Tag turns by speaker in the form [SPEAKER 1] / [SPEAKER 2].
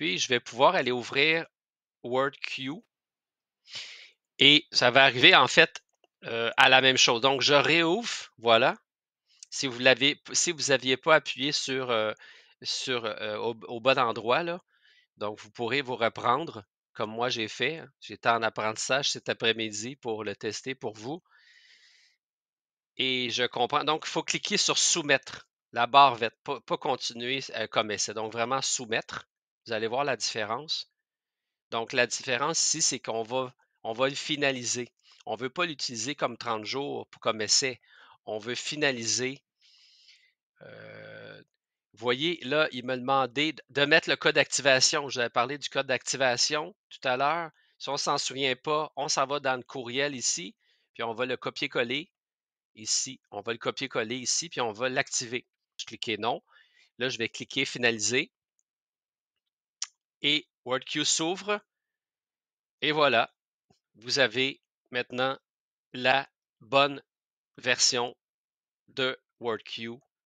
[SPEAKER 1] Puis, je vais pouvoir aller ouvrir WordQ. Et ça va arriver, en fait, euh, à la même chose. Donc, je réouvre, voilà. Si vous l'avez, si vous n'aviez pas appuyé sur, euh, sur euh, au, bas bon endroit, là, donc vous pourrez vous reprendre, comme moi j'ai fait. J'étais en apprentissage cet après-midi pour le tester pour vous. Et je comprends. Donc, il faut cliquer sur soumettre, la barre va pas, pas continuer comme essai. Donc, vraiment soumettre. Vous allez voir la différence. Donc, la différence ici, c'est qu'on va, on va le finaliser. On ne veut pas l'utiliser comme 30 jours, comme essai. On veut finaliser. Euh, vous voyez, là, il me demandait de mettre le code d'activation. J'avais parlé du code d'activation tout à l'heure. Si on ne s'en souvient pas, on s'en va dans le courriel ici, puis on va le copier-coller ici. On va le copier-coller ici, puis on va l'activer. Je clique non. Là, je vais cliquer finaliser et WordQ s'ouvre. Et voilà, vous avez
[SPEAKER 2] maintenant la bonne version de WordQ